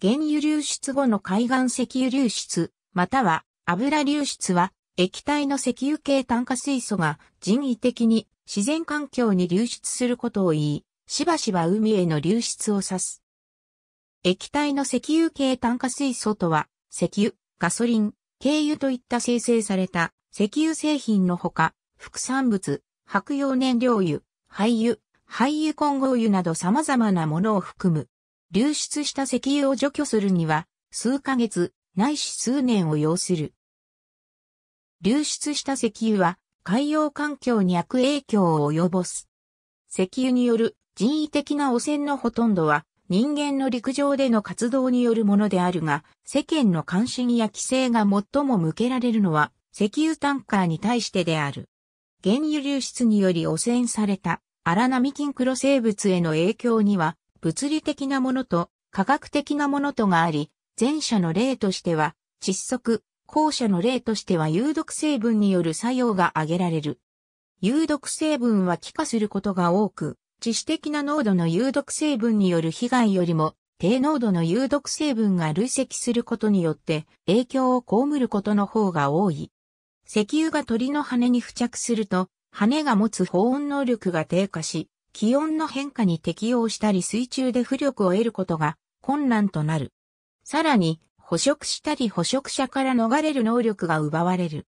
原油流出後の海岸石油流出、または油流出は液体の石油系炭化水素が人為的に自然環境に流出することを言い、しばしば海への流出を指す。液体の石油系炭化水素とは、石油、ガソリン、軽油といった生成された石油製品のほか、副産物、白用燃料油、廃油、廃油混合油など様々なものを含む流出した石油を除去するには、数ヶ月、ないし数年を要する。流出した石油は、海洋環境に悪影響を及ぼす。石油による人為的な汚染のほとんどは、人間の陸上での活動によるものであるが、世間の関心や規制が最も向けられるのは、石油タンカーに対してである。原油流出により汚染された荒波金黒生物への影響には物理的なものと科学的なものとがあり、前者の例としては窒息、後者の例としては有毒成分による作用が挙げられる。有毒成分は気化することが多く、致死的な濃度の有毒成分による被害よりも低濃度の有毒成分が累積することによって影響を被ることの方が多い。石油が鳥の羽に付着すると、羽が持つ保温能力が低下し、気温の変化に適応したり水中で浮力を得ることが困難となる。さらに、捕食したり捕食者から逃れる能力が奪われる。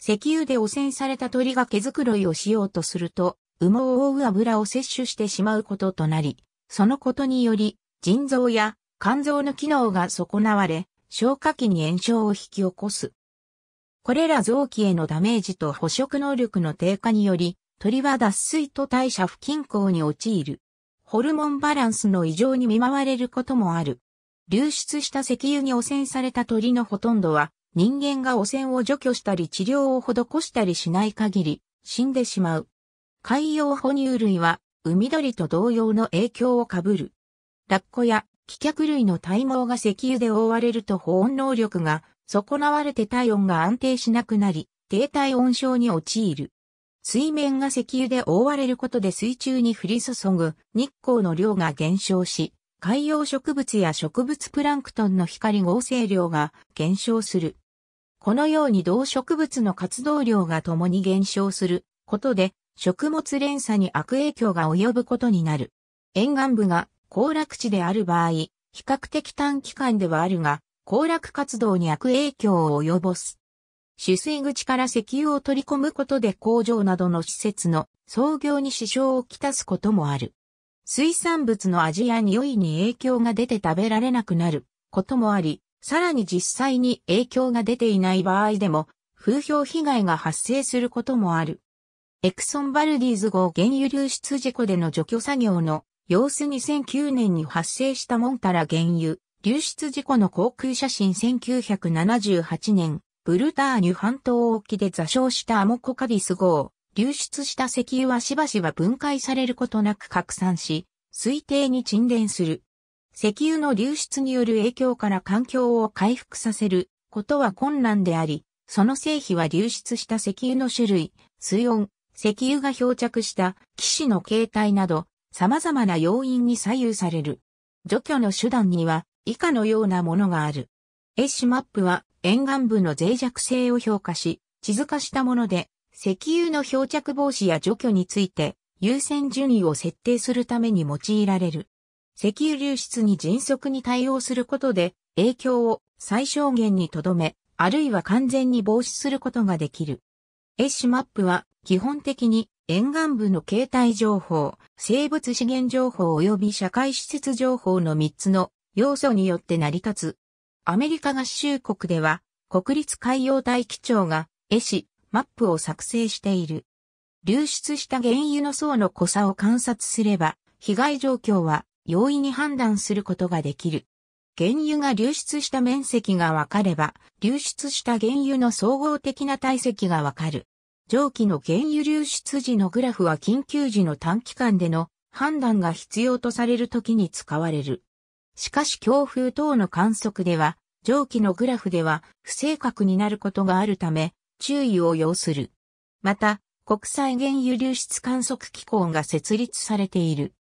石油で汚染された鳥が毛づくろいをしようとすると、羽毛を覆う油を摂取してしまうこととなり、そのことにより、腎臓や肝臓の機能が損なわれ、消化器に炎症を引き起こす。これら臓器へのダメージと捕食能力の低下により、鳥は脱水と代謝不均衡に陥る。ホルモンバランスの異常に見舞われることもある。流出した石油に汚染された鳥のほとんどは、人間が汚染を除去したり治療を施したりしない限り、死んでしまう。海洋哺乳類は、海鳥と同様の影響を被る。ラッコや気脚類の体毛が石油で覆われると保温能力が損なわれて体温が安定しなくなり、低体温症に陥る。水面が石油で覆われることで水中に降り注ぐ日光の量が減少し、海洋植物や植物プランクトンの光合成量が減少する。このように動植物の活動量が共に減少することで食物連鎖に悪影響が及ぶことになる。沿岸部が行楽地である場合、比較的短期間ではあるが、行楽活動に悪影響を及ぼす取水口から石油を取り込むことで工場などの施設の創業に支障をきたすこともある。水産物の味や匂いに影響が出て食べられなくなることもあり、さらに実際に影響が出ていない場合でも、風評被害が発生することもある。エクソンバルディーズ号原油流出事故での除去作業の様子2009年に発生したモンタラ原油流出事故の航空写真1978年ブルターニュ半島沖で座礁したアモコカディス号、流出した石油はしばしば分解されることなく拡散し、推定に沈殿する。石油の流出による影響から環境を回復させることは困難であり、その成否は流出した石油の種類、水温、石油が漂着した騎士の形態など、様々な要因に左右される。除去の手段には以下のようなものがある。エッシュマップは沿岸部の脆弱性を評価し、地図化したもので、石油の漂着防止や除去について優先順位を設定するために用いられる。石油流出に迅速に対応することで影響を最小限にとどめ、あるいは完全に防止することができる。エッシュマップは基本的に沿岸部の携帯情報、生物資源情報及び社会施設情報の3つの要素によって成り立つアメリカ合衆国では、国立海洋大気庁が、絵師、マップを作成している。流出した原油の層の濃さを観察すれば、被害状況は容易に判断することができる。原油が流出した面積がわかれば、流出した原油の総合的な体積がわかる。蒸気の原油流出時のグラフは緊急時の短期間での判断が必要とされる時に使われる。しかし強風等の観測では、上記のグラフでは不正確になることがあるため、注意を要する。また、国際原油流出観測機構が設立されている。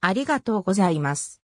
ありがとうございます。